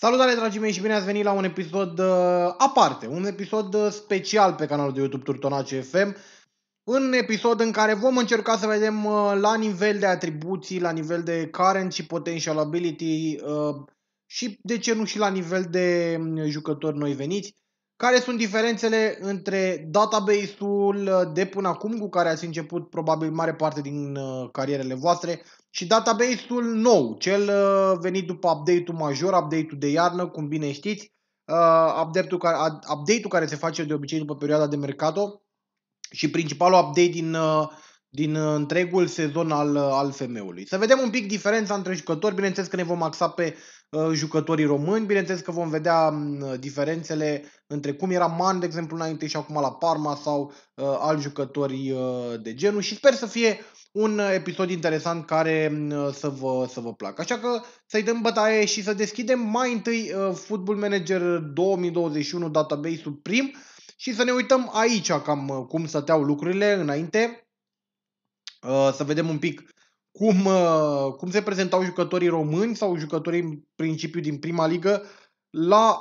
Salutare dragii mei și bine ați venit la un episod uh, aparte, un episod uh, special pe canalul de YouTube Turtonace FM, un episod în care vom încerca să vedem uh, la nivel de atribuții, la nivel de current și potential ability uh, și de ce nu și la nivel de mm, jucători noi veniți, care sunt diferențele între database-ul uh, de până acum cu care ați început probabil mare parte din uh, carierele voastre și database-ul nou, cel uh, venit după update-ul major, update-ul de iarnă, cum bine știți, uh, update-ul care, update-ul care se face de obicei după perioada de mercato și principalul update din, uh, din întregul sezon al, al FM-ului. Să vedem un pic diferența între jucători, bineînțeles că ne vom axa pe jucătorii români, bineînțeles că vom vedea mm, diferențele între cum era Man, de exemplu, înainte și acum la Parma sau uh, alți jucători uh, de genul și sper să fie un uh, episod interesant care mm, uh, să vă, să vă placă. Așa că să-i dăm bătaie și să deschidem mai întâi uh, Football Manager 2021 Database ul prim și să ne uităm aici cam cum stăteau lucrurile înainte. Să vedem un pic cum, cum se prezentau jucătorii români sau jucătorii în principiu din prima ligă la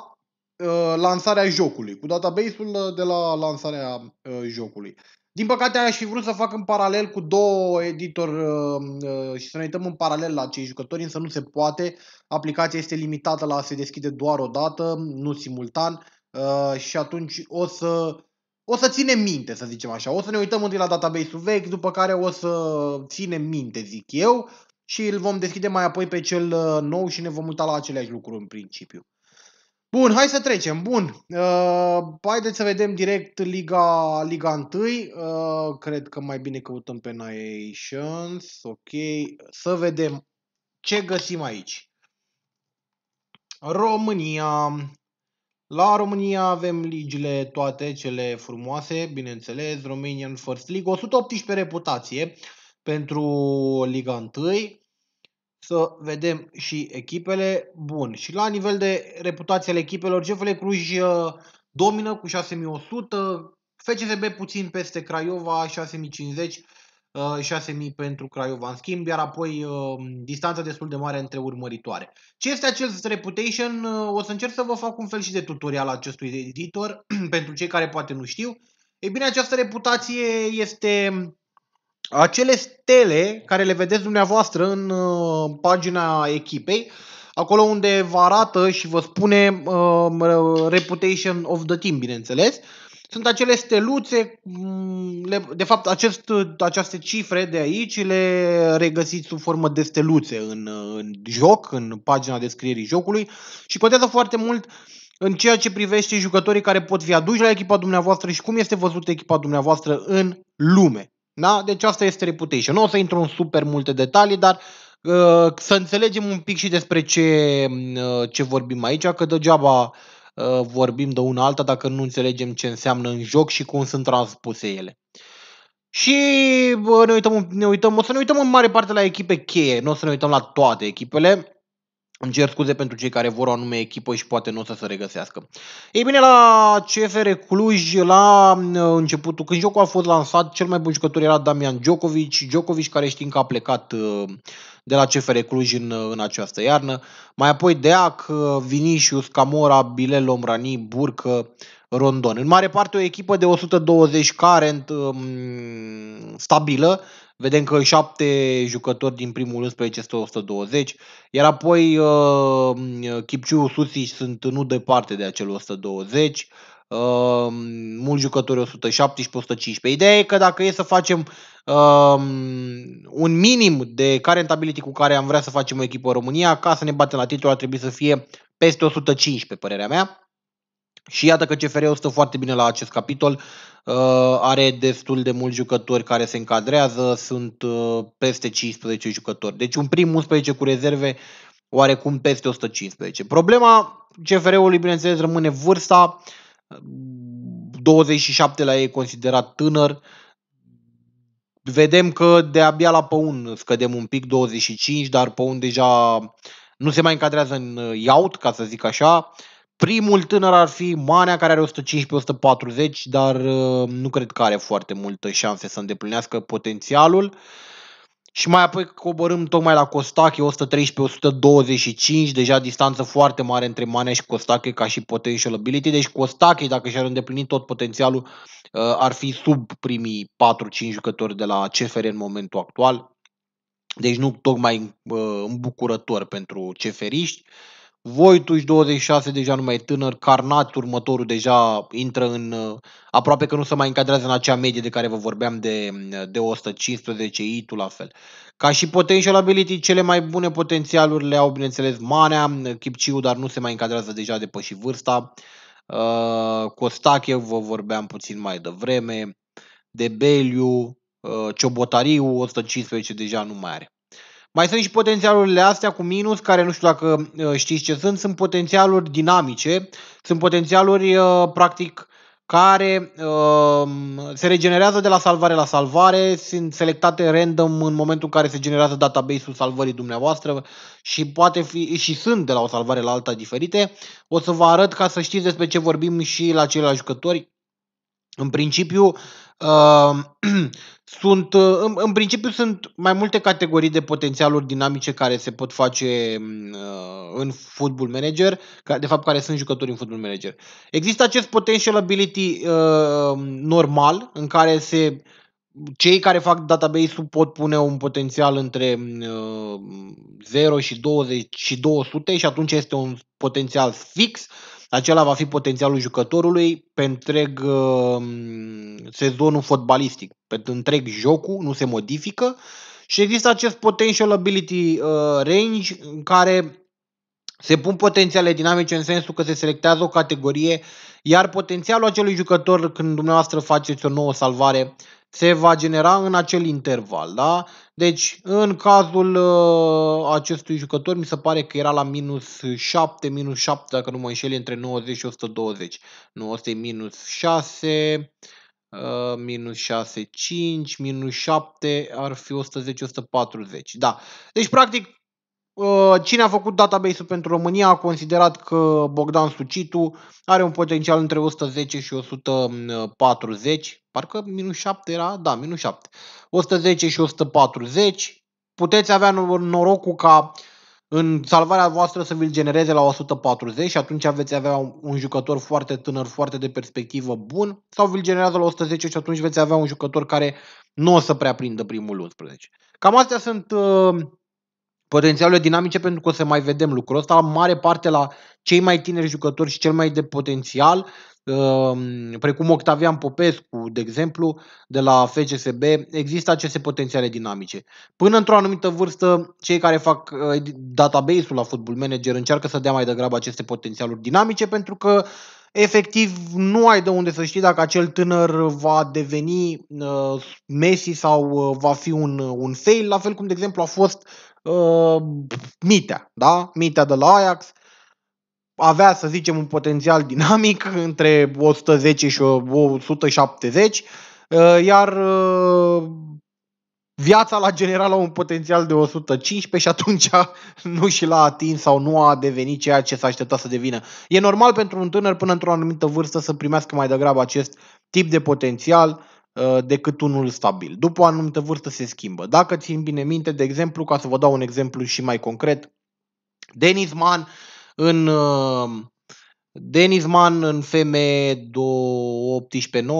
lansarea jocului, cu database-ul de la lansarea jocului. Din păcate aș fi vrut să fac în paralel cu două editori uh, uh, și să ne uităm în paralel la cei jucători, însă nu se poate. Aplicația este limitată la a se deschide doar o dată, nu simultan uh, și atunci o să, o să ținem minte, să zicem așa. O să ne uităm întâi la database-ul vechi, după care o să ținem minte, zic eu, și îl vom deschide mai apoi pe cel uh, nou și ne vom uita la aceleași lucruri în principiu. Bun, hai să trecem. Bun. Uh, haideți să vedem direct Liga, Liga 1. Uh, cred că mai bine căutăm pe Nations. Ok. Să vedem ce găsim aici. România. La România avem ligile toate cele frumoase, bineînțeles, Romanian First League, 118 reputație pentru Liga 1 să vedem și echipele. Bun, și la nivel de reputație ale echipelor, CFL Cluj uh, domină cu 6100, FCSB puțin peste Craiova, 6050, 6000 uh, pentru Craiova în schimb, iar apoi uh, distanța destul de mare între urmăritoare. Ce este acest reputation? O să încerc să vă fac un fel și de tutorial acestui editor, pentru cei care poate nu știu. E bine, această reputație este acele stele care le vedeți dumneavoastră în uh, pagina echipei, acolo unde vă arată și vă spune um, uh, reputation of the team, bineînțeles, sunt acele steluțe, mm, de fapt acest, aceste cifre de aici le regăsiți sub formă de steluțe în, în joc, în pagina descrierii jocului și contează foarte mult în ceea ce privește jucătorii care pot fi aduși la echipa dumneavoastră și cum este văzută echipa dumneavoastră în lume. Da? Deci asta este reputation. Nu o să intru în super multe detalii, dar uh, să înțelegem un pic și despre ce, uh, ce vorbim aici, că degeaba uh, vorbim de una alta dacă nu înțelegem ce înseamnă în joc și cum sunt transpuse ele. Și uh, ne uităm, ne uităm, o să ne uităm în mare parte la echipe cheie, nu o să ne uităm la toate echipele, îmi cer scuze pentru cei care vor o anume echipă și poate nu o să se regăsească. Ei bine, la CFR Cluj, la uh, începutul, când jocul a fost lansat, cel mai bun jucător era Damian Djokovic, Djokovic care știm că a plecat uh, de la CFR Cluj în, uh, în această iarnă. Mai apoi Deac, Vinicius, Camora, Bilel, Omrani, Burcă, Rondon. În mare parte o echipă de 120 care stabilă, Vedem că 7 jucători din primul 11 este 120, iar apoi uh, Kipciu, Susi sunt nu departe de acel 120, uh, mulți jucători 117, 115. Ideea e că dacă e să facem uh, un minim de rentability cu care am vrea să facem o echipă în România, ca să ne batem la titlu ar trebui să fie peste 115, pe părerea mea. Și iată că CFR-ul stă foarte bine la acest capitol, uh, are destul de mulți jucători care se încadrează, sunt uh, peste 15 jucători. Deci un prim 11 cu rezerve oarecum peste 115. Problema CFR-ului, bineînțeles, rămâne vârsta, 27 la ei e considerat tânăr, Vedem că de-abia la Păun scădem un pic, 25, dar Păun deja nu se mai încadrează în uh, iaut, ca să zic așa. Primul tânăr ar fi Manea, care are 115-140, dar uh, nu cred că are foarte multe șanse să îndeplinească potențialul. Și mai apoi coborâm tocmai la Costache, 113-125, deja distanță foarte mare între Manea și Costache ca și potential ability. Deci Costache, dacă și-ar îndeplini tot potențialul, uh, ar fi sub primii 4-5 jucători de la CFR în momentul actual. Deci nu tocmai uh, îmbucurător pentru ceferiști. Voituș 26 deja nu mai e tânăr, Carnat următorul deja intră în uh, aproape că nu se mai încadrează în acea medie de care vă vorbeam de, uh, de 115 itu la fel. Ca și potential ability, cele mai bune potențialuri le au bineînțeles Manea, Kipciu, uh, dar nu se mai încadrează deja de și vârsta. Costache, vă vorbeam puțin mai devreme, Debeliu, uh, Ciobotariu, 115 deja nu mai are. Mai sunt și potențialurile astea cu minus, care nu știu dacă uh, știți ce sunt, sunt potențialuri dinamice, sunt potențialuri uh, practic care uh, se regenerează de la salvare la salvare, sunt selectate random în momentul în care se generează database-ul salvării dumneavoastră și poate fi și sunt de la o salvare la alta diferite. O să vă arăt ca să știți despre ce vorbim și la ceilalți jucători. În principiu, sunt, uh, în, în principiu sunt mai multe categorii de potențialuri dinamice care se pot face mm, uh, în Football Manager, de fapt care sunt jucători în Football Manager. Există acest potential ability uh, normal în care se cei care fac database-ul pot pune un potențial între mm, uh, 0 și 20 și 200 și atunci este un potențial fix. Uh, acela va fi potențialul jucătorului pe întreg uh, sezonul fotbalistic, pe întreg jocul, nu se modifică și există acest potential ability uh, range în care se pun potențiale dinamice în sensul că se selectează o categorie, iar potențialul acelui jucător când dumneavoastră faceți o nouă salvare se va genera în acel interval. Da? Deci, în cazul uh, acestui jucător, mi se pare că era la minus 7, minus 7, dacă nu mă înșel, între 90 și 120. e minus 6, uh, minus 6, 5, minus 7, ar fi 110, 140. Da. Deci, practic, Uh, cine a făcut database-ul pentru România a considerat că Bogdan Sucitu are un potențial între 110 și 140, parcă minus 7 era, da, minus 7, 110 și 140. Puteți avea norocul ca în salvarea voastră să vi-l genereze la 140 și atunci veți avea un, un jucător foarte tânăr, foarte de perspectivă bun, sau vi-l generează la 110 și atunci veți avea un jucător care nu o să prea prindă primul 11. Cam astea sunt uh, potențialele dinamice pentru că o să mai vedem lucrul ăsta, mare parte la cei mai tineri jucători și cel mai de potențial, um, precum Octavian Popescu, de exemplu, de la FCSB, există aceste potențiale dinamice. Până într-o anumită vârstă, cei care fac uh, database-ul la Football Manager încearcă să dea mai degrabă aceste potențialuri dinamice pentru că efectiv nu ai de unde să știi dacă acel tânăr va deveni uh, Messi sau uh, va fi un, un fail, la fel cum de exemplu a fost uh, ă, Mitea, da? Mitea de la Ajax avea, să zicem, un potențial dinamic între 110 și 170, uh, ă, iar uh, viața la general a un potențial de 115 și atunci nu și l-a atins sau nu a devenit ceea ce s-a așteptat să devină. E normal pentru un tânăr până într-o anumită vârstă să primească mai degrabă acest tip de potențial Uh, decât unul stabil. După o anumită vârstă se schimbă. Dacă țin bine minte, de exemplu, ca să vă dau un exemplu și mai concret, Denis Mann în uh, Denis Mann în FM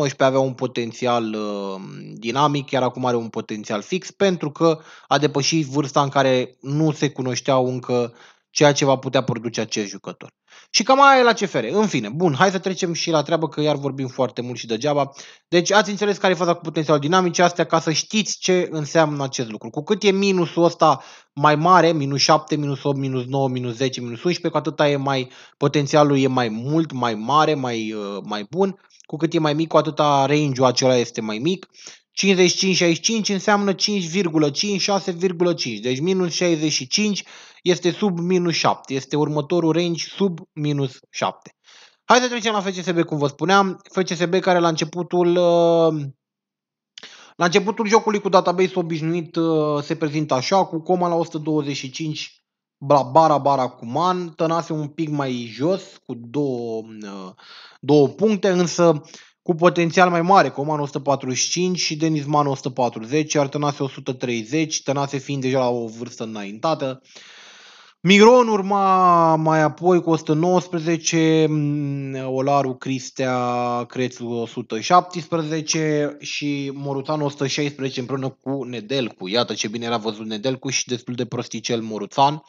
18-19 avea un potențial uh, dinamic, iar acum are un potențial fix, pentru că a depășit vârsta în care nu se cunoșteau încă ceea ce va putea produce acest jucător. Și cam aia e la CFR. În fine, bun, hai să trecem și la treabă că iar vorbim foarte mult și degeaba. Deci ați înțeles care e faza cu potențial dinamice astea ca să știți ce înseamnă acest lucru. Cu cât e minusul ăsta mai mare, minus 7, minus 8, minus 9, minus 10, minus 11, cu atâta e mai, potențialul e mai mult, mai mare, mai, uh, mai bun. Cu cât e mai mic, cu atâta range-ul acela este mai mic. 55-65 înseamnă 5,5-6,5, deci minus 65 este sub minus 7. Este următorul range sub minus 7. Hai să trecem la FCSB, cum vă spuneam. FCSB care la începutul uh, la începutul jocului cu database obișnuit uh, se prezintă așa, cu coma la 125, bara bara cu man, tănase un pic mai jos cu două, uh, două puncte, însă cu potențial mai mare, Coman 145 și Denisman 140, iar Tănase 130, Tănase fiind deja la o vârstă înaintată. Miron urma mai apoi cu 119, mm, Olaru Cristea Crețu 117 și Moruțanu 116 împreună cu Nedelcu. Iată ce bine era văzut Nedelcu și destul de prosticel Moruțan.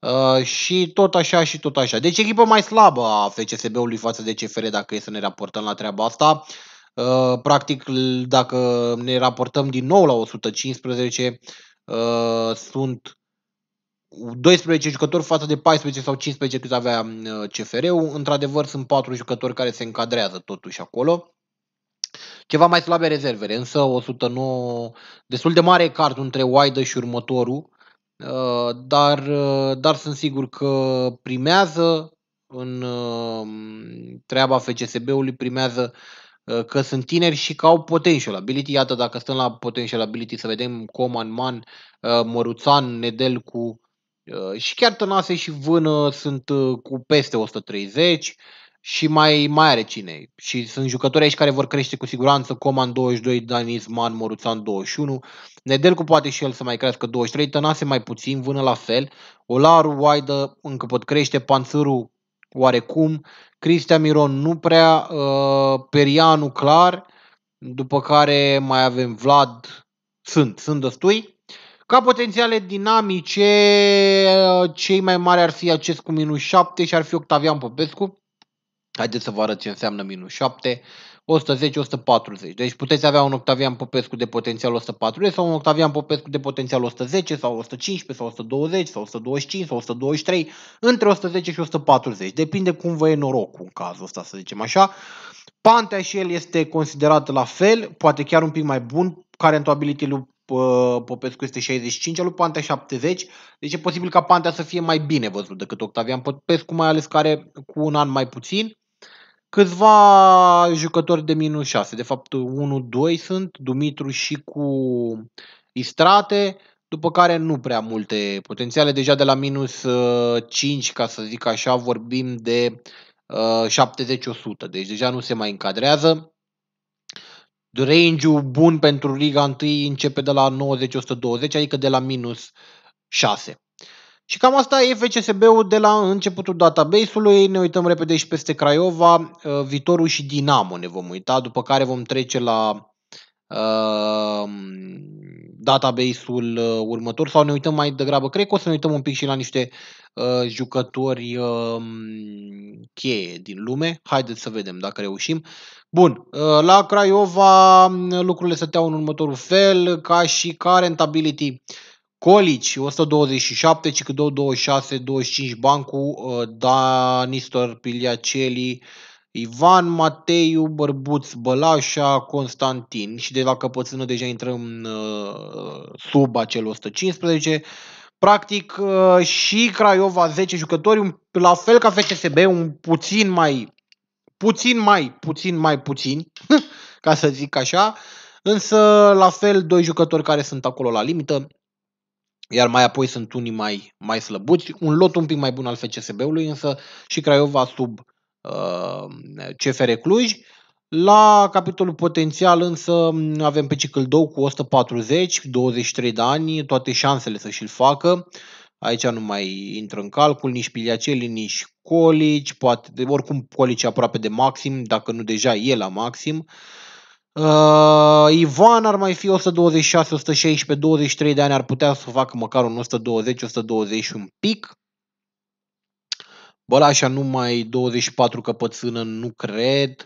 Uh, și tot așa și tot așa. Deci echipă mai slabă a FCSB-ului față de CFR dacă e să ne raportăm la treaba asta. Uh, practic, dacă ne raportăm din nou la 115, uh, sunt 12 jucători față de 14 sau 15 cât avea mm, CFR-ul. Într-adevăr, sunt 4 jucători care se încadrează totuși acolo. Ceva mai slabe rezervele, însă 109, destul de mare card între Waidă și următorul, uh, dar, uh, dar sunt sigur că primează în uh, treaba FCSB-ului, primează că sunt tineri și că au potential ability. Iată, dacă stăm la potential ability, să vedem Coman, Man, Măruțan, cu Uh, și chiar tănase și vână sunt uh, cu peste 130 și mai, mai are cine. Și sunt jucători aici care vor crește cu siguranță, Coman 22, Danis, Man, Moruțan 21, Nedelcu poate și el să mai crească 23, Tănase mai puțin, Vână la fel, Olaru, Waidă încă pot crește, Panțăru oarecum, Cristian Miron nu prea, uh, Perianu clar, după care mai avem Vlad, sunt, sunt destui. Ca potențiale dinamice, cei mai mari ar fi acest cu minus 7 și ar fi Octavian Popescu. Haideți să vă arăt ce înseamnă minus 7. 110-140. Deci puteți avea un Octavian Popescu de potențial 140 sau un Octavian Popescu de potențial 110 sau 115 sau 120 sau 125 sau 123, între 110 și 140. Depinde cum vă e norocul în cazul ăsta, să zicem așa. Pantea și el este considerat la fel, poate chiar un pic mai bun, care în ability Popescu este 65, al lui Pantea 70, deci e posibil ca Pantea să fie mai bine văzut decât Octavian Popescu, mai ales care cu un an mai puțin. Câțiva jucători de minus 6, de fapt 1-2 sunt, Dumitru și cu Istrate, după care nu prea multe potențiale, deja de la minus 5, uh, ca să zic așa, vorbim de 70-100, uh, deci deja nu se mai încadrează range-ul bun pentru Liga 1 începe de la 90-120, adică de la minus 6. Și cam asta e FCSB-ul de la începutul database-ului. Ne uităm repede și peste Craiova, uh, Vitorul și Dinamo ne vom uita, după care vom trece la Ehm, database-ul uh, următor sau ne uităm mai degrabă, cred că o să ne uităm un pic și la niște uh, jucători uh, cheie din lume. Haideți să vedem dacă reușim. Bun, uh, la Craiova um, lucrurile stăteau în următorul fel, ca și ca rentability Colici 127, Cicădou, 26, 25 Bancu, uh, Danistor Piliaceli, uh, Ivan, Mateiu, Bărbuț, Bălașa, Constantin și de la Căpățână deja intrăm uh, sub acel 115. Practic uh, și Craiova 10 jucători, la fel ca FCSB, un puțin mai puțin mai, puțin mai puțin, ca să zic așa, însă la fel doi jucători care sunt acolo la limită, iar mai apoi sunt unii mai, mai slăbuți, un lot un pic mai bun al FCSB-ului, însă și Craiova sub Uh, CFR Cluj. La capitolul potențial însă avem pe Cicâldou cu 140, 23 de ani, toate șansele să și-l facă. Aici nu mai intră în calcul nici Piliaceli, nici Colici, poate, oricum Colici aproape de maxim, dacă nu deja e la maxim. Uh, Ivan ar mai fi 126, 116, 23 de ani, ar putea să facă măcar un 120, 120 un pic. Bă, la așa numai 24 căpățână, nu cred.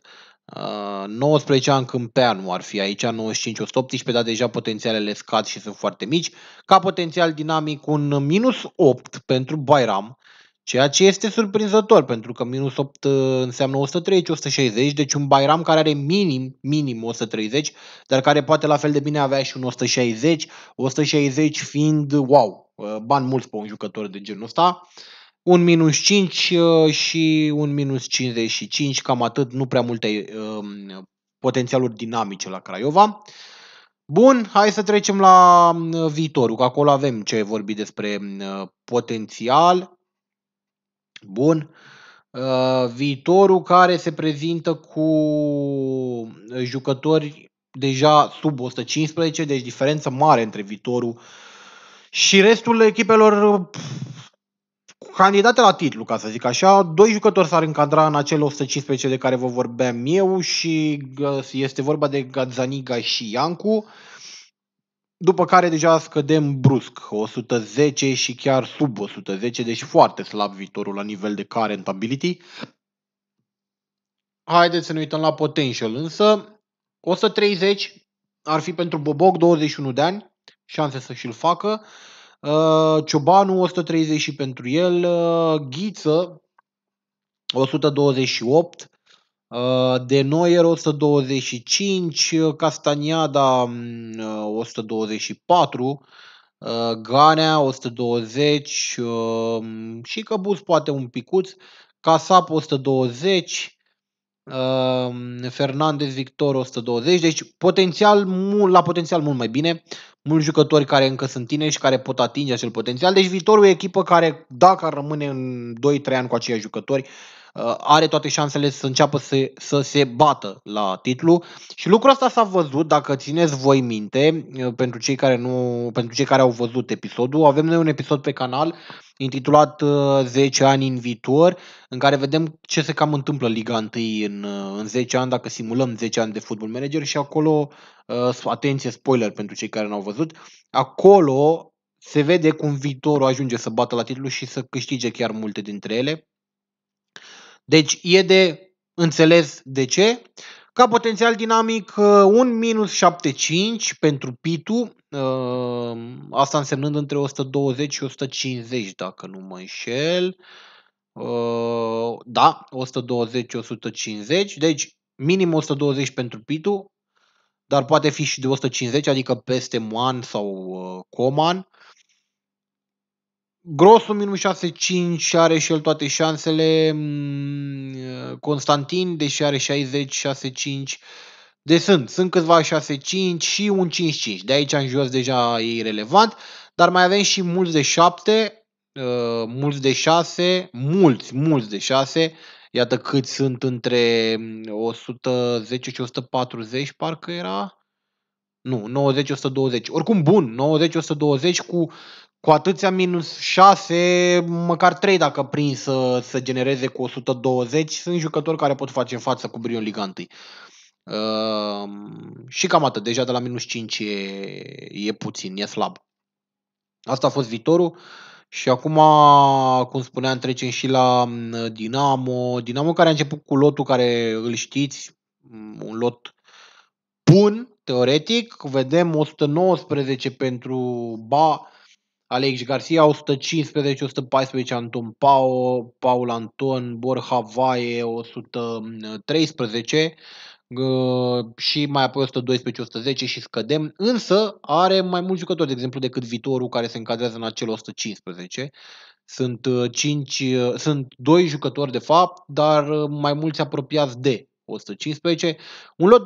Uh, ah, 19 ani Câmpeanu ar fi aici, 95-118, dar deja potențialele scad și sunt foarte mici. Ca potențial dinamic un minus 8 pentru Bayram, ceea ce este surprinzător, pentru că minus 8 ah, înseamnă 130-160, deci un Bayram care are minim, minim 130, dar care poate la fel de bine avea și un 160, 160 fiind, wow, ah, bani mulți pe un jucător de genul ăsta. Uh, un minus 5 uh, și un minus 55, cam atât, nu prea multe um, potențialuri dinamice la Craiova. Bun, hai să trecem la um, viitorul, că acolo avem ce vorbi despre um, potențial. Bun. Uh, viitorul care se prezintă cu uh, jucători deja sub 115, deci diferență mare între viitorul și restul echipelor pf, candidate la titlu, ca să zic așa. Doi jucători s-ar încadra în acele 115 de care vă vorbeam eu și uh, este vorba de Gazzaniga și Iancu. După care deja scădem brusc, 110 și chiar sub 110, deci foarte slab viitorul la nivel de current ability. Haideți să ne uităm la potential, însă 130 ar fi pentru Boboc, 21 de ani, șanse să și-l facă. Uh, Ciobanu 130 și pentru el, uh, Ghiță 128, uh, de Noier 125, Castaniada 124, mm, Ganea 120 mm, și Căbuț poate un picuț, Casap 120, Fernandez Victor 120, deci potențial la potențial mult mai bine, mulți jucători care încă sunt tineri și care pot atinge acel potențial. Deci viitorul e echipă care, dacă ar rămâne în 2-3 ani cu aceiași jucători, Uh, are toate șansele să înceapă să, să se bată la titlu și lucrul ăsta s-a văzut, dacă țineți voi minte, uh, pentru cei care, nu, pentru cei care au văzut episodul, avem noi un episod pe canal intitulat 10 uh, ani în viitor, în care vedem ce se cam întâmplă Liga 1 în, în 10 ani, dacă simulăm 10 ani de football manager și acolo, atenție spoiler pentru cei care n-au văzut, acolo se vede cum viitorul ajunge să bată la titlu și să câștige chiar multe dintre ele. Deci e de înțeles de ce. Ca potențial dinamic, uh, un minus 7,5 pentru pitu, uh, asta însemnând între 120 și 150, dacă nu mă înșel. Uh, da, 120-150, deci minim 120 pentru pitu, dar poate fi și de 150, adică peste Moan sau Coman. Grosu minus 6 și are și el toate șansele. Mm, Constantin, deși are 60, 65. De sunt, sunt câțiva 65 și un 55. De aici în jos deja e irrelevant. Dar mai avem și mulți de 7, uh, mulți de 6, mulți, mulți de 6. Iată cât sunt între 110 mm, și 140, parcă era. Nu, 90-120. Oricum bun, 90-120 cu cu atâția minus 6, măcar 3 dacă prins să, să genereze cu 120, sunt jucători care pot face față cu Brion Liga 1. Uh, ehm, și cam atât, deja de la minus 5 e, e puțin, e slab. Asta a fost viitorul și acum, cum spuneam, trecem și la mm, Dinamo. Dinamo care a început cu lotul care îl știți, mm, un lot bun, teoretic. Vedem 119 pentru Ba, Alex Garcia 115, 114 Anton Pao, Paul Anton, Borja Vaie 113 uh, și mai apoi 112, 110 și scădem, însă are mai mulți jucători, de exemplu, decât Vitorul care se încadrează în acel 115. Sunt, 5, uh, uh, sunt 2 jucători de fapt, dar mai mulți apropiați de 115. Un lot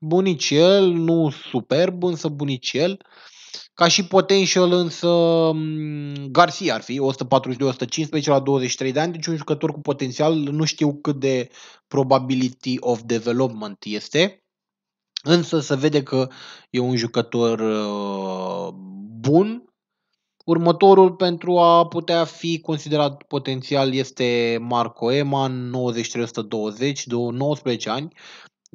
bunicel, nu superb, însă bunicel. Ca și potential însă mm, Garcia ar fi 142-115 la 23 de ani, deci un jucător cu potențial, nu știu cât de probability of development este, însă se vede că e un jucător uh, bun. Următorul pentru a putea fi considerat potențial este Marco Eman, 93-120, 19 ani,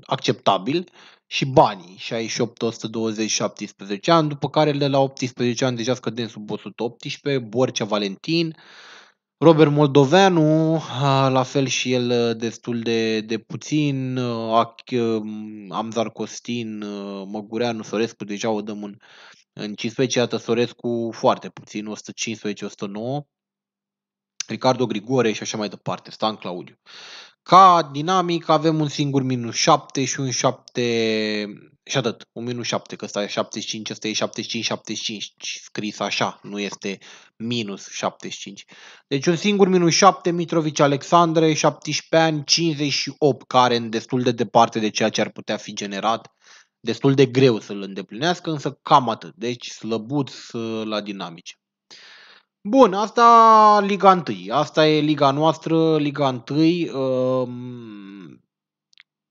acceptabil și banii, 68, 120, 17 ani, după care de la 18 ani deja scădem sub 118, Borcea Valentin, Robert Moldoveanu, la fel și el uh, destul de, de puțin, uh, um, Amzar Costin, uh, Măgureanu, Sorescu, deja o dăm în, în 15, iată Sorescu foarte puțin, 115-109, Ricardo Grigore și așa mai departe, Stan Claudiu. Ca dinamic avem un singur minus 7 și un 7 și atât, un minus 7, că ăsta e 75, ăsta e 75, 75, scris așa, nu este minus 75. Deci un singur minus 7, Mitrovici Alexandre, 17 ani, 58, care în destul de departe de ceea ce ar putea fi generat, destul de greu să-l îndeplinească, însă cam atât. Deci slăbuți la dinamice. Bun, asta Liga 1. Asta e Liga noastră, Liga 1. Ehm,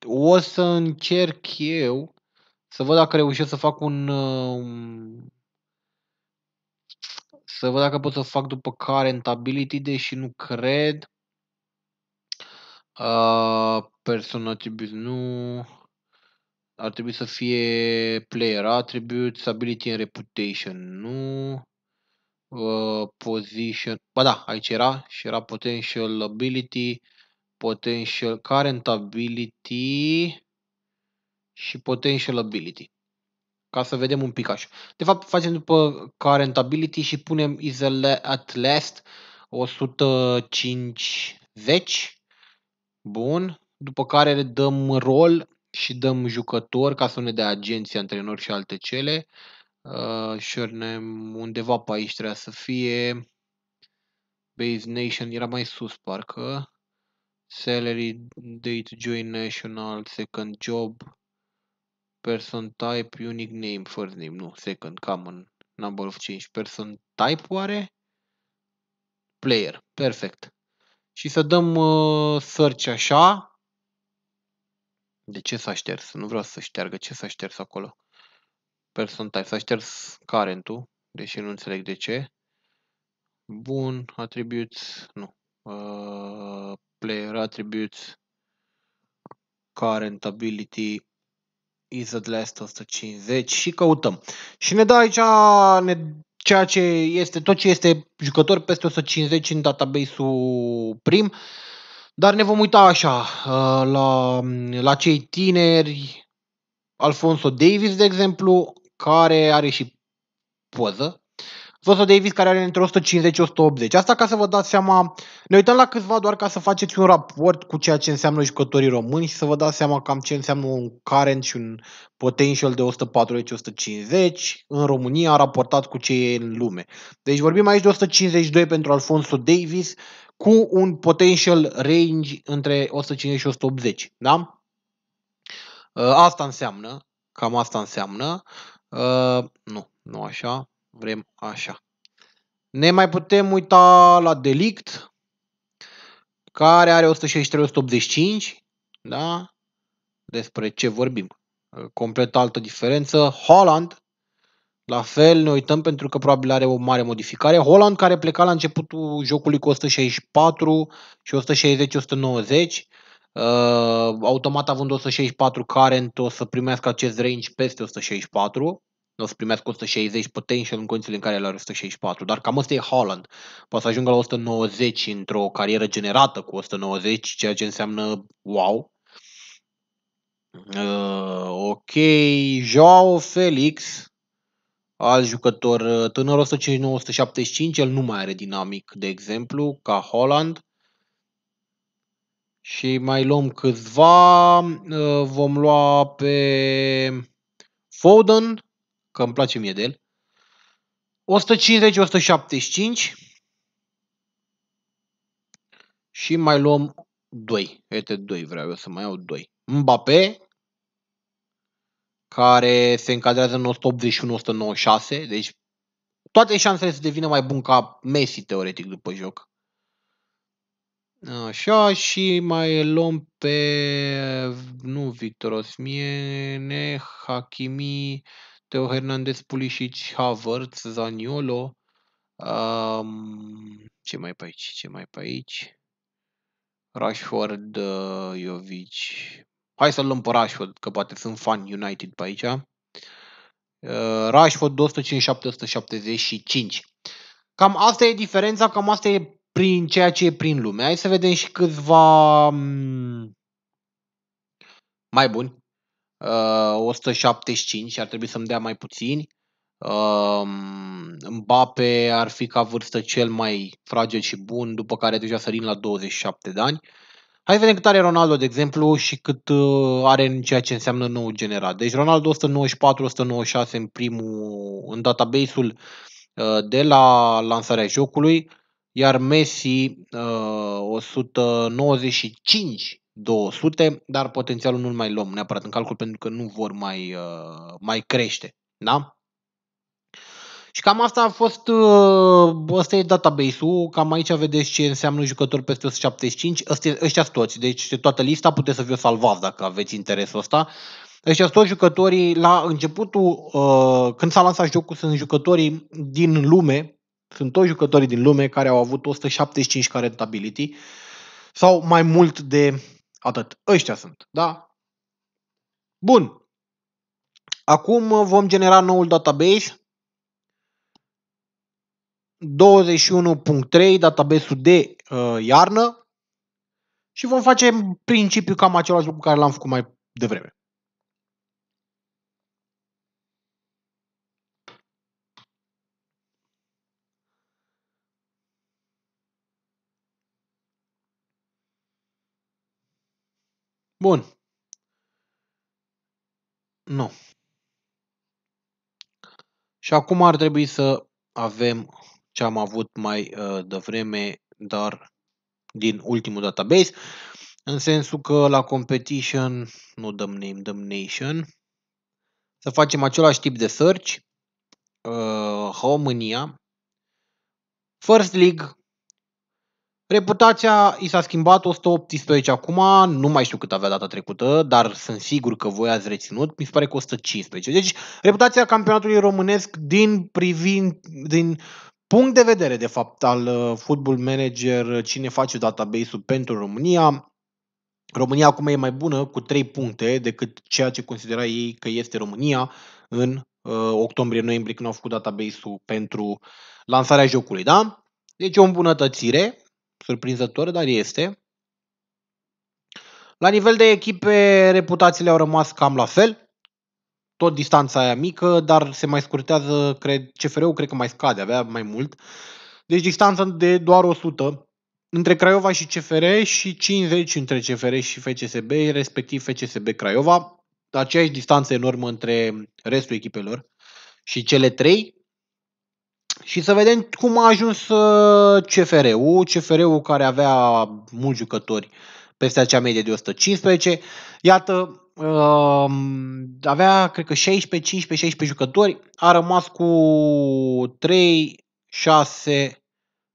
o să încerc eu să văd dacă reușesc să fac un... Ehm, să văd dacă pot să fac după care rentability, deși nu cred. Uh, persona nu. Ar trebui să fie player attributes, ability and reputation nu uh, position, ba da, aici era și era potential ability, potential current ability și potential ability. Ca să vedem un pic așa. De fapt, facem după current ability și punem is at last 150. Bun. După care dăm rol și dăm jucător ca să ne dea agenții, antrenori și alte cele. Uh, Uh, Shurnam undeva pe aici trebuia să fie. Base Nation era mai sus, parcă. Salary, date, join national, second job, person type, unique name, first name, nu, second, common, number of change, person type oare? Player, perfect. Și să dăm uh, search așa. De ce s-a șters? Nu vreau să șteargă. Ce s-a șters acolo? person type. S-a șters current-ul, deși nu înțeleg de ce. Bun, attributes, nu. Uh, player attributes, current ability is at last 150 și căutăm. Și ne dă aici ne, ceea ce este, tot ce este jucător peste 150 în database-ul prim. Dar ne vom uita așa uh, la, la cei tineri, Alfonso Davis, de exemplu, care are și poză. Sosa Davis care are între 150-180. Asta ca să vă dați seama, ne uităm la câțiva doar ca să faceți un raport cu ceea ce înseamnă jucătorii români și să vă dați seama cam ce înseamnă un current și un potential de 140-150 în România raportat cu ce e în lume. Deci vorbim aici de 152 pentru Alfonso Davis cu un potential range între 150 și 180, da? Ă, asta înseamnă, cam asta înseamnă. Uh, Ă, nu, nu așa. Vrem așa. Ne mai putem uita la delict, care are 163-185, da? Despre ce vorbim. Ă, complet altă diferență. Holland, la fel ne uităm pentru că probabil are o mare modificare. Holland care pleca la începutul jocului cu 164 și 160-190, Uh, automat având 164 current o să primească acest range peste 164 o să primească 160 potential în condițiile în care are 164, dar cam ăsta e Holland. Poate să ajungă la 190 într-o carieră generată cu 190, ceea ce înseamnă wow. Uh, ok, Joao Felix, alt jucător uh, tânăr, 159-175, el nu mai are dinamic, de exemplu, ca Holland și mai luăm câțiva. Ă, vom lua pe Foden, că îmi place mie de el. 150-175 și mai luăm 2. este 2 vreau eu să mai iau 2. Mbappé, care se încadrează în 181-196, deci toate șansele să devină mai bun ca Messi, teoretic, după joc. Așa, și mai luăm pe, nu Victor Osmiene, Hakimi, Teo Hernandez, Pulisic, Havertz, Zaniolo. Um, ce mai pe aici? Ce mai pe aici? Rashford, uh, Jovic. Hai să-l luăm pe Rashford, că poate sunt fan United pe aici. Uh, Rashford 257-175. Cam asta e diferența, cam asta e prin ceea ce e prin lume. Hai să vedem și câțiva mm, mai buni. Uh, 175 ar trebui să-mi dea mai puțini. Uh, Mbappe ar fi ca vârstă cel mai fragil și bun, după care deja sărim la 27 de ani. Hai să vedem cât are Ronaldo, de exemplu, și cât uh, are în ceea ce înseamnă nou generat. Deci Ronaldo 194-196 în primul, în database-ul uh, de la lansarea jocului. Uh, iar Messi 195 uh, 200, dar potențialul nu-l mai luăm neapărat în calcul pentru că nu vor mai, uh, mai crește. Da? Și cam asta a fost, uh, ăsta e database-ul, cam aici vedeți ce înseamnă jucători peste 175, ăștia sunt toți, deci toată lista puteți să vi-o salvați dacă aveți interesul ăsta. Ăștia sunt toți jucătorii, la începutul, când s-a lansat jocul, sunt jucătorii din lume, sunt toți jucătorii din lume care au avut 175 care ability sau mai mult de atât. Ăștia sunt, da? Bun. Acum vom genera noul database. 21.3, database-ul de uh, iarnă. Și vom face în principiu cam același lucru care l-am făcut mai devreme. Bun. Nu. Și acum ar trebui să avem ce am avut mai uh, devreme, dar din ultimul database, în sensul că la competition nu dăm name, dăm nation. Să facem același tip de search, uh, România, First League, Reputația i s-a schimbat 118 acum, nu mai știu cât avea data trecută, dar sunt sigur că voi ați reținut, mi se pare că 115. Deci, reputația campionatului românesc din privin, din punct de vedere, de fapt, al uh, Football Manager, uh, cine face database-ul pentru România, România acum e mai bună cu 3 puncte decât ceea ce considera ei că este România în uh, octombrie-noiembrie când au făcut database-ul pentru lansarea jocului, da? Deci o îmbunătățire, surprinzător, dar este. La nivel de echipe, reputațiile au rămas cam la fel. Tot distanța aia mică, dar se mai scurtează, cred, CFR-ul cred că mai scade, avea mai mult. Deci distanța de doar 100 între Craiova și CFR și 50 între CFR și FCSB, respectiv FCSB Craiova. Aceeași distanță enormă între restul echipelor. Și cele trei și să vedem cum a ajuns uh, CFR-ul, CFR-ul care avea mulți jucători peste acea medie de 115. Iată, uh, avea, cred că 16, 15, 16 jucători, a rămas cu 3, 6,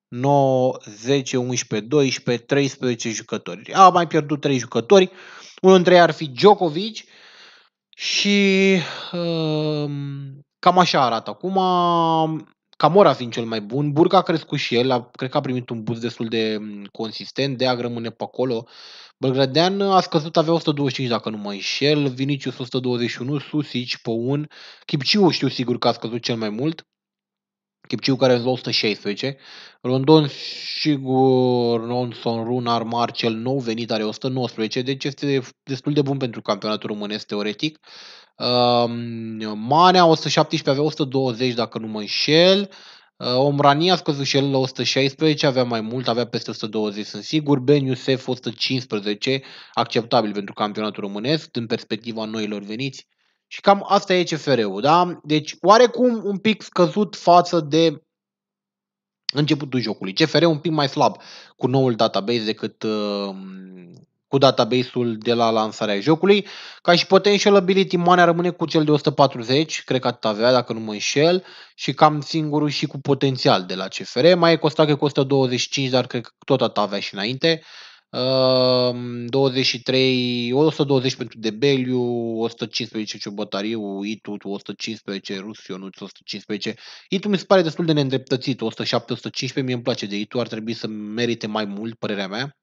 9, 10, 11, 12, 13 jucători. A mai pierdut 3 jucători, unul dintre ei ar fi Djokovic și uh, cam așa arată acum. Camora fiind cel mai bun, Burga a crescut și el, a, cred că a primit un buz destul de mm, consistent, de a rămâne pe acolo. Bălgrădean a scăzut, avea 125 dacă nu mă înșel, Vinicius 121, susici pe 1, Chipciu știu sigur că a scăzut cel mai mult, Chipciu care în 116, Rondon sigur Ronson Runar Marcel nou venit are 119, deci este destul de bun pentru campionatul românesc teoretic. Um, Manea 117 avea 120 dacă nu mă înșel. Omrania a scăzut și el la 116, avea mai mult, avea peste 120, sunt sigur. Ben Iusef 115, acceptabil pentru campionatul românesc, din perspectiva noilor veniți. Și cam asta e CFR-ul, da? Deci, oarecum un pic scăzut față de începutul jocului. CFR un pic mai slab cu noul database decât uh, cu database-ul de la lansarea jocului. Ca și potential ability mana rămâne cu cel de 140, cred că atât avea dacă nu mă înșel, și cam singurul și cu potențial de la CFR. Mai e costat că costă 25, dar cred că tot atât avea și înainte. 23, 120 pentru Debeliu, 115 Ciobătariu, Itu 115, Rus 115. Itu mi se pare destul de neîndreptățit, 107-115, mie îmi place de Itu, ar trebui să merite mai mult, părerea mea.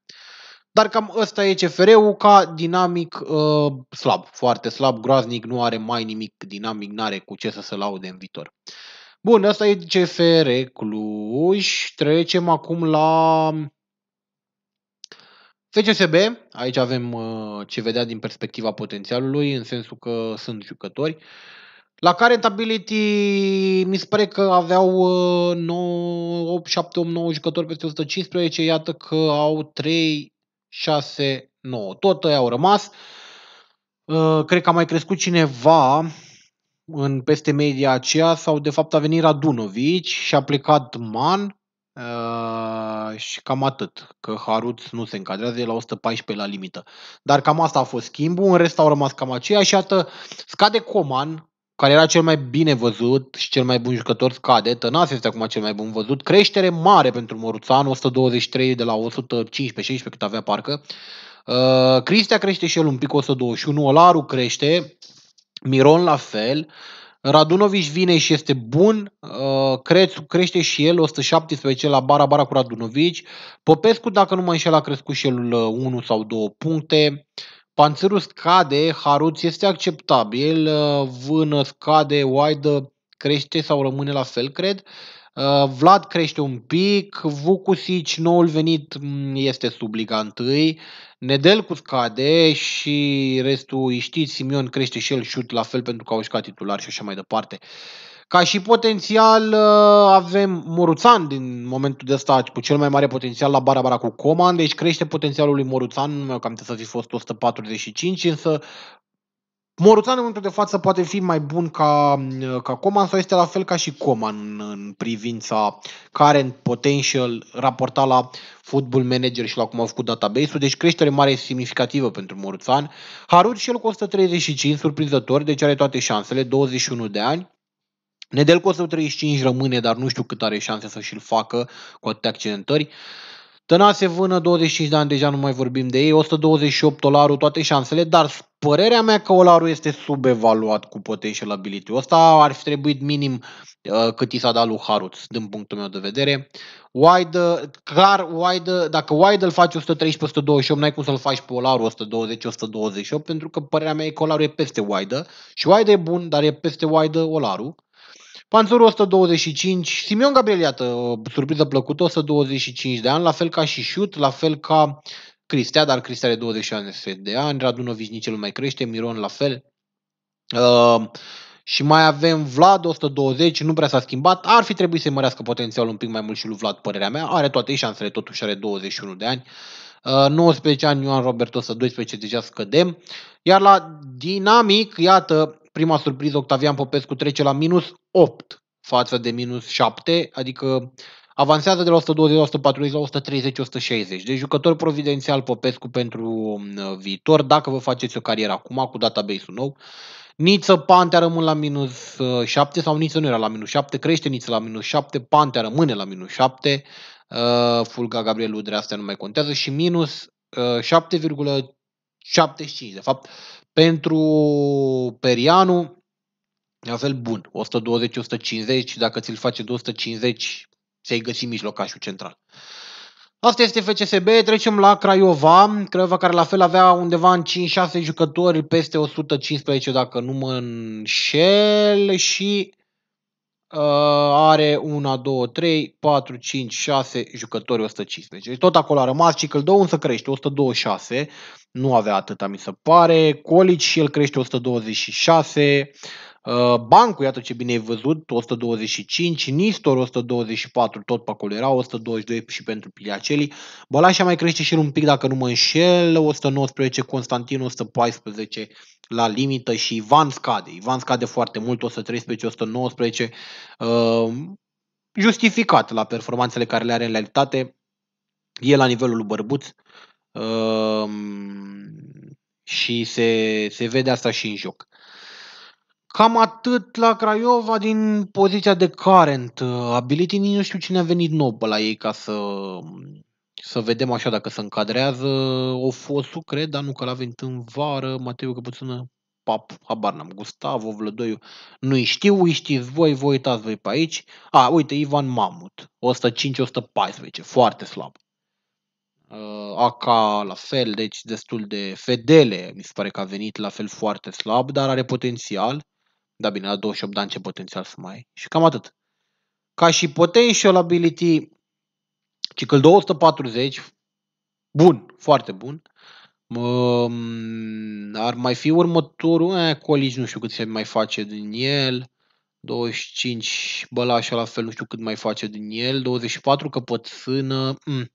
Dar cam ăsta e CFR-ul ca dinamic uh, slab, foarte slab, groaznic, nu are mai nimic dinamic, n-are cu ce să se laude în viitor. Bun, asta e CFR Cluj. Trecem acum la FCSB, aici avem uh, ce vedea din perspectiva potențialului, în sensul că sunt jucători. La care Ability mi se pare că aveau 9, 8, 7, 8, 9 jucători peste 115, iată că au 3, 6, 9. Tot ei au rămas. Uh, cred că a mai crescut cineva în peste media aceea sau de fapt a venit Radunovici și a plecat Man Uh, și cam atât, că Haruț nu se încadrează, e la 114 la limită. Dar cam asta a fost schimbul, în rest au rămas cam și iată, scade Coman, care era cel mai bine văzut și cel mai bun jucător scade, Tănase este acum cel mai bun văzut, creștere mare pentru Moruțan, 123 de la 115-16 cât avea parcă, uh, Cristea crește și el un pic, 121, Olaru crește, Miron la fel, uh, Radunovic vine și este bun, uh, Crețu crește și el, 117 la bara, bara cu Radunovic. Popescu, dacă nu mă înșel, a crescut și el 1 uh, sau 2 puncte. Panțărul scade, Haruț este acceptabil, uh, Vână scade, Oaidă crește sau rămâne la fel, cred. Uh, Uh, Vlad crește un pic, Vukusic, noul venit, mm, este sub Liga 1, Nedelcu scade și restul, știți, Simion crește și el șut la fel pentru că au jucat titular și așa mai departe. Ca și potențial uh, avem Moruțan din momentul de ăsta cu cel mai mare potențial la bara-bara cu Coman, deci crește potențialul lui Moruțan, cam trebuie să fi fost 145, însă Moruțan în momentul de față poate fi mai bun ca, mm, ca Coman sau este la fel ca și Coman în, în privința current potential raportat la football manager și la cum au făcut database-ul, deci creștere mare semnificativă pentru Moruțan. Harut și el costă 35, surprinzător, deci are toate șansele, 21 de ani. cu 135 rămâne, dar nu știu cât are șanse să și-l facă cu atâtea accidentări. Tănase vână 25 de ani, deja nu mai vorbim de ei, 128 dolarul, toate șansele, dar părerea mea că Olaru este subevaluat cu potential ability. Ăsta ar fi trebuit minim uh, cât i s-a dat lui Haruț, din punctul meu de vedere. Wide, clar, Wide, dacă Wide îl faci 113-128, n-ai cum să-l faci pe Olaru 120-128, pentru că părerea mea e că Olaru e peste Wide și Wide e bun, dar e peste Wide Olaru. Panțurul 125, Simeon Gabriel, iată, surpriză plăcută, 125 de ani, la fel ca și Șut, la fel ca Cristea, dar Cristea are 26 de ani, Radunovici nici nu mai crește, Miron la fel. Uh, și mai avem Vlad 120, nu prea s-a schimbat, ar fi trebuit să-i mărească potențialul un pic mai mult și lui Vlad, părerea mea, are toate șansele, totuși are 21 de ani. Uh, 19 ani Ioan Roberto 112, deja scădem. Iar la dinamic, iată, prima surpriză, Octavian Popescu trece la minus 8 față de minus 7, adică avansează de la 120, 140 la 130, 160. Deci jucător providențial Popescu pentru um, viitor, dacă vă faceți o carieră acum cu database-ul nou. Niță Pantea rămân la minus 7 uh, sau Niță nu era la minus 7, crește Niță la minus 7, Pantea rămâne la minus 7, uh, Fulga Gabriel Udrea, asta nu mai contează și minus uh, 75. De fapt, pentru Perianu, la fel bun, 120-150, dacă ți-l face 250, ți-ai găsit mijlocașul central. Asta este FCSB, trecem la Craiova, Craiova care la fel avea undeva în 5-6 jucători peste 115 dacă nu mă înșel și uh, are 1, 2, 3, 4, 5, 6 jucători 115. Deci Tot acolo a rămas, Cicăldău însă crește 126, nu avea atâta mi se pare, Colici și el crește 126, Uh, bancul iată ce bine ai văzut, 125, Nistor 124, tot pe acolo era, 122 și pentru Piliaceli. Bălașa mai crește și un pic, dacă nu mă înșel, 119, Constantin 114 la limită și Ivan scade. Ivan scade foarte mult, 113, 119, uh, justificat la performanțele care le are în realitate. E la nivelul lui Bărbuț uh, și se, se vede asta și în joc. Cam atât la Craiova din poziția de current ability. Nici nu știu cine a venit nou pe la ei ca să, să vedem așa dacă se încadrează. O fosu, cred, dar nu că l-a venit în vară. Mateu Căpățână, pap, habar n-am. Gustavo, Vlădoiu, nu-i știu, îi știți voi, voi uitați voi pe aici. A, uite, Ivan Mamut, 105-114, foarte slab. Uh, AK la fel, deci destul de fedele, mi se pare că a venit la fel foarte slab, dar are potențial. Da, bine, la 28 de ani ce potențial să mai ai. Și cam atât. Ca și potential ability, cicl 240, bun, foarte bun. Ar mai fi următorul, eh, college nu știu cât se mai face din el. 25, bă, la așa la fel, nu știu cât mai face din el. 24, căpățână, mm,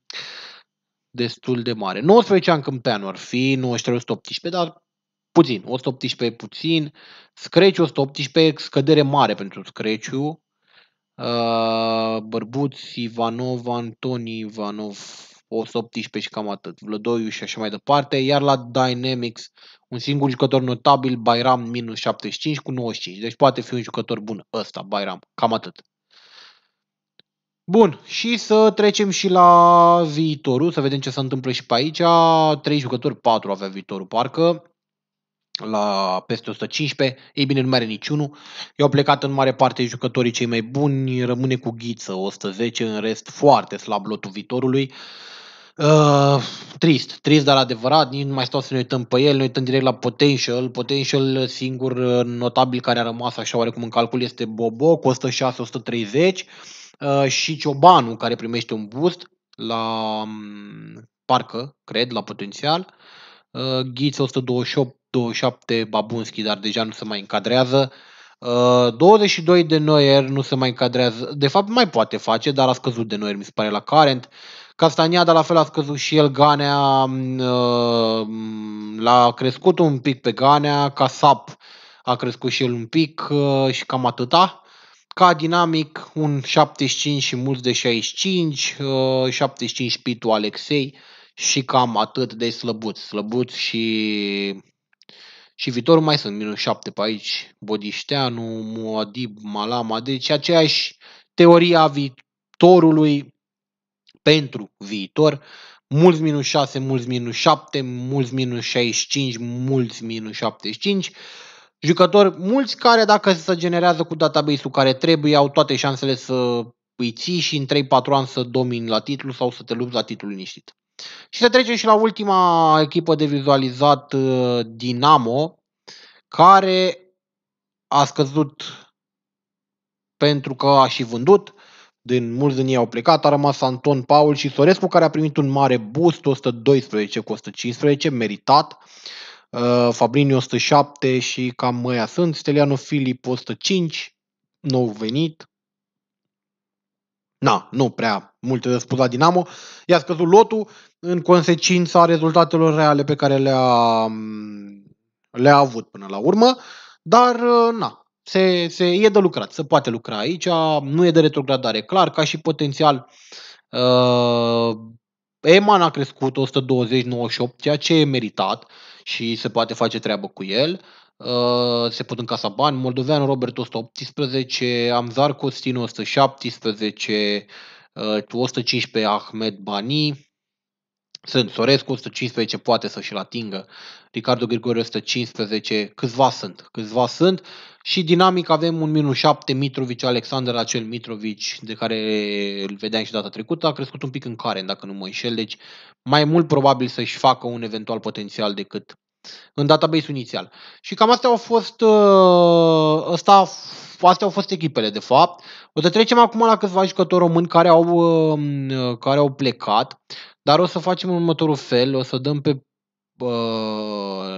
destul de mare. 19 ani câmpeanu ar fi, 93-118, dar puțin, 118 puțin, Scratch 118, scădere mare pentru scratch uh, Bărbuți, Ivanov, Antoni, Ivanov, 118 și cam atât, Vlădoiu și așa mai departe, iar la Dynamics un singur jucător notabil, Bayram minus 75 cu 95, deci poate fi un jucător bun ăsta, Bayram, cam atât. Bun, și să trecem și la viitorul, să vedem ce se întâmplă și pe aici. 3 jucători, 4 avea viitorul, parcă la peste 115, ei bine, nu mai are niciunul. i au plecat în mare parte jucătorii cei mai buni, rămâne cu ghiță 110, în rest foarte slab lotul viitorului. Uh, trist, trist, dar adevărat, nici nu mai stau să ne uităm pe el, ne uităm direct la Potential. Potential singur uh, notabil care a rămas așa oarecum în calcul este Bobo, cu 106-130 uh, și Ciobanu care primește un boost la um, parcă, cred, la potențial. Uh, Ghiț 128 27 Babunski, dar deja nu se mai încadrează. 22 uh, de Neuer nu se mai încadrează. De fapt, mai poate face, dar a scăzut de Neuer, mi se pare, la Carent. Castaniada la fel a scăzut și el, Ganea mm, uh, l-a crescut un pic pe Ganea, Casap a crescut și el un pic uh, și cam atâta. Ca dinamic, un 75 și mulți de 65, 75 Pitu Alexei și cam atât de slăbuți. Slăbuți și și viitorul mai sunt, minus 7 pe aici, Bodișteanu, Muadib, Malama, deci aceeași teoria viitorului pentru viitor, mulți minus 6, mulți minus 7, mulți minus 65, mulți minus 75, jucători, mulți care dacă se generează cu database-ul care trebuie, au toate șansele să îi ții și în 3-4 ani să domini la titlu sau să te lupți la titlu liniștit. Și să trecem și la ultima echipă de vizualizat, uh, Dinamo, care a scăzut pentru că a și vândut. Din mulți din ei au plecat, a rămas Anton Paul și Sorescu, care a primit un mare boost, 112 cu 115, meritat. Uh, Fabrini 107 și cam măia sunt. Stelianu Filip 105, nou venit na, nu prea multe de spus la Dinamo. I-a scăzut lotul în consecința rezultatelor reale pe care le-a, mm, le-a avut până la urmă, dar uh, na, se, se e de lucrat, se poate lucra aici, nu e de retrogradare, clar, ca și potențial uh, Eman a crescut 120-98, ceea ce e meritat și se poate face treabă cu el. Uh, Uh, se pot încasa bani. Moldovean Robert 118, Amzar Costin 117, uh, 115 Ahmed Bani, sunt Sorescu 115, poate să și-l atingă, Ricardo Grigori 115, câțiva sunt, câțiva sunt și dinamic avem un minus 7 Mitrovic, Alexander acel Mitrovic de care îl vedeam și data trecută, a crescut un pic în care, dacă nu mă înșel, deci mai mult probabil să-și facă un eventual potențial decât în database-ul inițial. Și cam astea au fost, uh, asta, astea au fost echipele, de fapt. O să trecem acum la câțiva jucători români care au, uh, care au plecat, dar o să facem în următorul fel, o să dăm pe uh,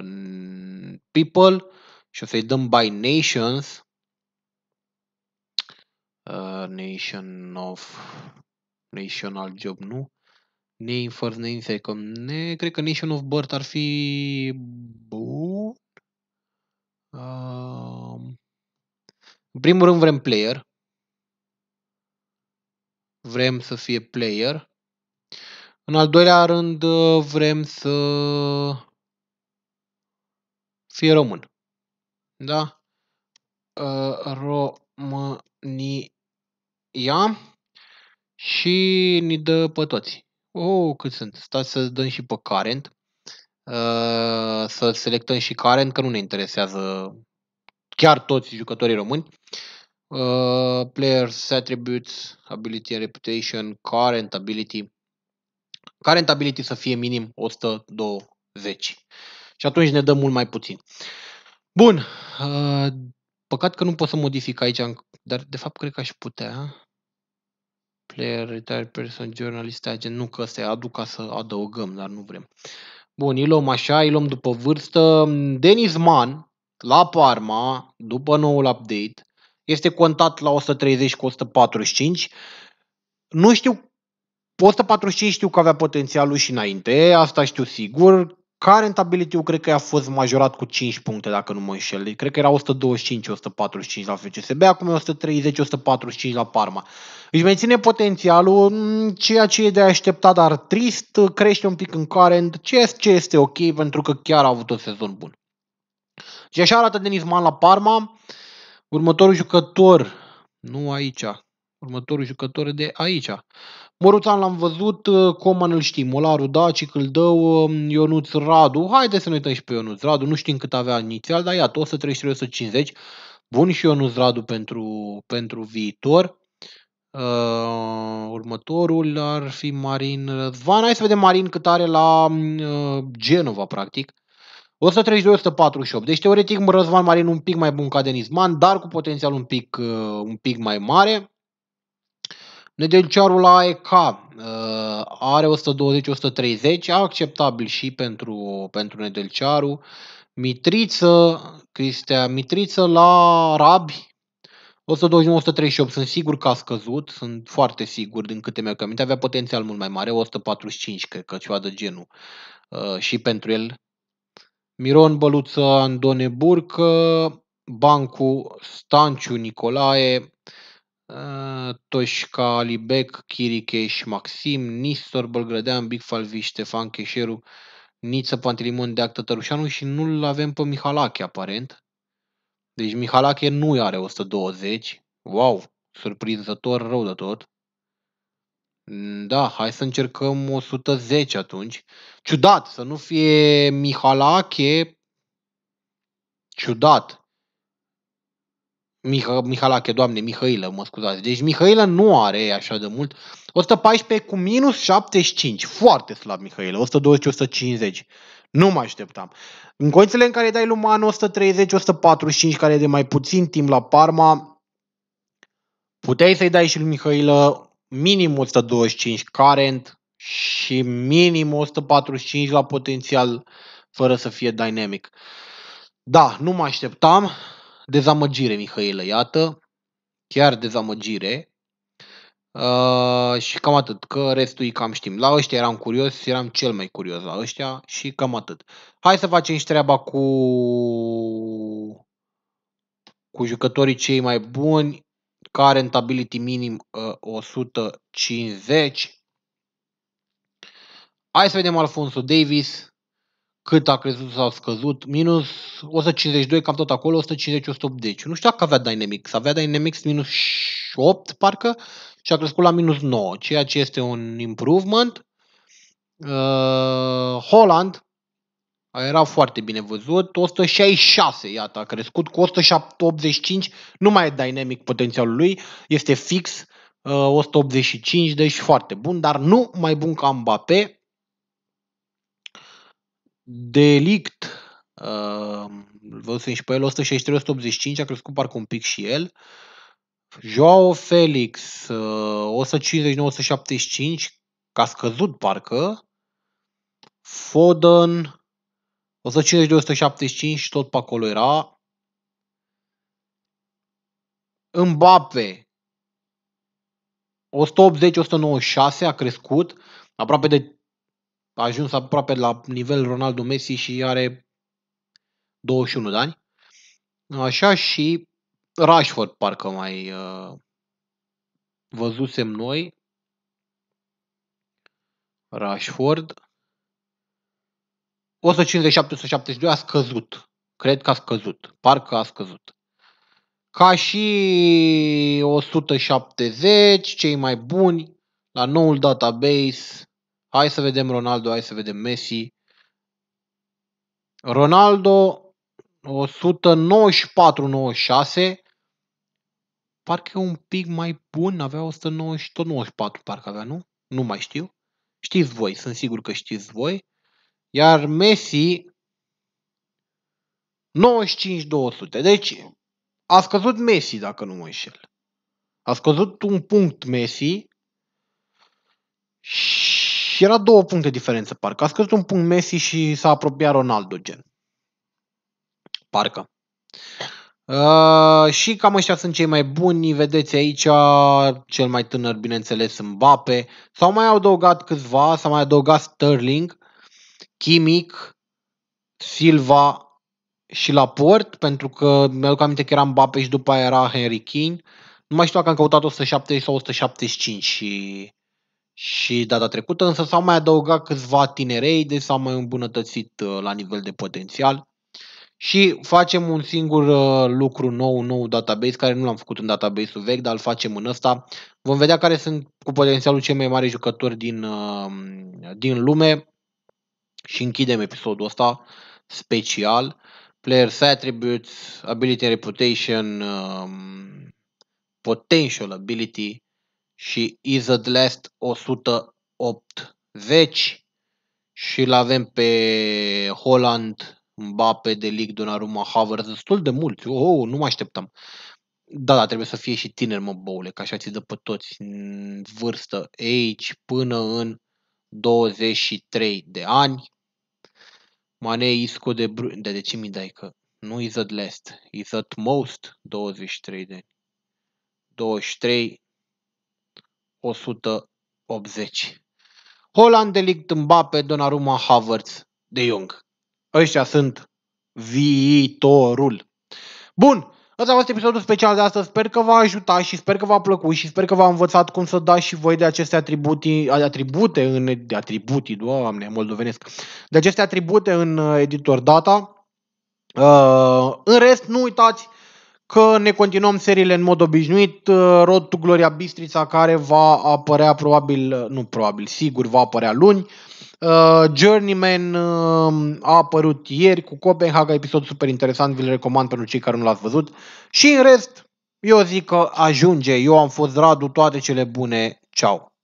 People și o să-i dăm by Nations. Uh, nation of National Job, nu? Name name second. Ne, cred că Nation of Birth ar fi bun. Um, în primul rând vrem player. Vrem să fie player. În al doilea rând uh, vrem să fie român. Da? Uh, România. Și ni dă pe toți. Oh, cât sunt. Stați să dăm și pe current. Uh, să selectăm și current, că nu ne interesează chiar toți jucătorii români. Uh, players, attributes, ability and reputation, current ability. Current ability să fie minim 120. Și atunci ne dă mult mai puțin. Bun. Uh, păcat că nu pot să modific aici, dar de fapt cred că aș putea player, retired person, journalist agent, nu că se aduc ca să adăugăm, dar nu vrem. Bun, îi luăm așa, îi luăm după vârstă. Denis Mann, la Parma, după noul update, este contat la 130 cu 145. Nu știu 145 știu că avea potențialul și înainte, asta știu sigur. Ca rentability cred că a fost majorat cu 5 puncte, dacă nu mă înșel. Deci, cred că era 125-145 la FCSB, acum e 130-145 la Parma. Își menține potențialul, mm, ceea ce e de așteptat, dar trist, crește un pic în current, ceea ce este ok, pentru că chiar a avut un sezon bun. Și așa arată Denis Man la Parma. Următorul jucător, nu aici, următorul jucător de aici. Moruțan l-am văzut, uh, Coman îl știm, Olaru Daci, Căldău, um, Ionuț Radu. haide să ne uităm și pe Ionuț Radu, nu știm cât avea inițial, dar iată, 133-150. Bun și Ionuț Radu pentru, pentru viitor. Uh, următorul ar fi Marin Răzvan. Hai să vedem Marin cât are la um, uh, Genova, practic. 132-148. Deci, teoretic, Răzvan Marin un pic mai bun ca Denis Man, dar cu potențial un pic, uh, un pic mai mare. Nedelciarul AEK uh, are 120-130, acceptabil și pentru, pentru Nedelciaru. Mitriță, Cristea Mitriță la Rabi, 129-138, sunt sigur că a scăzut, sunt foarte sigur din câte mi-au aminte, avea potențial mult mai mare, 145, cred că ceva de genul uh, și pentru el. Miron Băluță, Andone Burcă, Bancu, Stanciu, Nicolae, Ă, Toșca, Alibec, Chiricheș, Maxim, Nistor, Bălgrădean, Falvi, Ștefan Cheșeru, Niță, Pantelimon, Deac, Tătărușanu și nu-l avem pe Mihalache, aparent. Deci Mihalache nu are 120. Wow, surprinzător rău de tot. Da, hai să încercăm 110 atunci. Ciudat, să nu fie Mihalache. Ciudat. Miha, Mihalache, doamne, Mihailă, mă scuzați. Deci Mihailă nu are așa de mult. 114 cu minus 75. Foarte slab Mihailă. 120-150. Nu mă așteptam. În condițiile în care dai lui Manu 130-145, care e de mai puțin timp la Parma, puteai să-i dai și lui Mihailă minim 125 current și minim 145 la potențial fără să fie dynamic. Da, nu mă așteptam. Dezamăgire, Mihailă, iată. Chiar dezamăgire. Uh, și cam atât, că restul îi cam știm. La ăștia eram curios, eram cel mai curios la ăștia și cam atât. Hai să facem și treaba cu cu jucătorii cei mai buni, care rentability minim uh, 150. Hai să vedem Alfonso Davis, cât a crezut sau a scăzut, minus 152, cam tot acolo, 150, 180. Nu știu dacă avea Dynamics, avea Dynamics minus 8, parcă, și a crescut la minus 9, ceea ce este un improvement. Uh, Holland era foarte bine văzut, 166, iată, a crescut cu 185, nu mai e dynamic potențialul lui, este fix uh, 185, deci foarte bun, dar nu mai bun ca Mbappé, Delict, uh, văzusem și pe el, 163-185, a crescut parcă un pic și el. Joao Felix, uh, 159-175, că a scăzut parcă. Foden, 150-175 și tot pe acolo era. Mbappe, 180-196 a crescut, aproape de a ajuns aproape la nivel Ronaldo Messi și are 21 de ani. Așa și Rashford parcă mai uh, văzusem noi. Rashford. 157-172 a scăzut. Cred că a scăzut. Parcă a scăzut. Ca și 170, cei mai buni, la noul database, Hai să vedem Ronaldo, hai să vedem Messi. Ronaldo 194-96 parcă un pic mai bun, avea 194 parcă avea, nu? Nu mai știu. Știți voi, sunt sigur că știți voi. Iar Messi 95-200. Deci a scăzut Messi, dacă nu mă înșel. A scăzut un punct Messi și era două puncte diferență, parcă. A scăzut un punct Messi și s-a apropiat Ronaldo, gen. Parcă. Uh, și cam ăștia sunt cei mai buni, vedeți aici cel mai tânăr, bineînțeles, Mbappe. S-au mai adăugat câțiva, s-a mai adăugat Sterling, Chimic, Silva și Laport, pentru că mi-aduc aminte că era Mbappe și după aia era Henry King. Nu mai știu dacă am căutat 170 sau 175 și și data trecută însă s-au mai adăugat câțiva tinerei, de deci s-au mai îmbunătățit uh, la nivel de potențial. Și facem un singur uh, lucru nou, un nou database, care nu l-am făcut în database-ul vechi, dar îl facem în ăsta. Vom vedea care sunt cu potențialul cei mai mari jucători din, uh, din lume și închidem episodul ăsta special. Players attributes, ability and reputation, um, potential ability, și is Izad Last 180 și îl avem pe Holland, Mbappe, De Ligt, Donnarumma, Havertz, destul de mulți. Oh, oh, nu mă așteptam. Da, da, trebuie să fie și tineri, mă, boule, că așa ți dă pe toți în vârstă, aici, până în 23 de ani. Mane Isco de Bru... de, de ce mi dai că nu is at last, is at most 23 de ani. 23 180. Holland, De Ligt, Mbappe, Donnarumma, Havertz, De Jong. Ăștia sunt viitorul. Bun, Ăsta a fost episodul special de astăzi. Sper că v-a ajutat și sper că v-a plăcut și sper că v-a învățat cum să dați și voi de aceste atributi, atribute în de atributi, doamne, moldovenesc. De aceste atribute în uh, editor data. Uh, în rest, nu uitați că ne continuăm seriile în mod obișnuit. Uh, Road to Gloria Bistrița care va apărea probabil, uh, nu probabil, sigur va apărea luni. Uh, Journeyman a apărut ieri cu Copenhaga, episod super interesant, vi-l recomand pentru cei care nu l-ați văzut. Și în rest, eu zic că ajunge, eu am fost Radu, toate cele bune, ceau!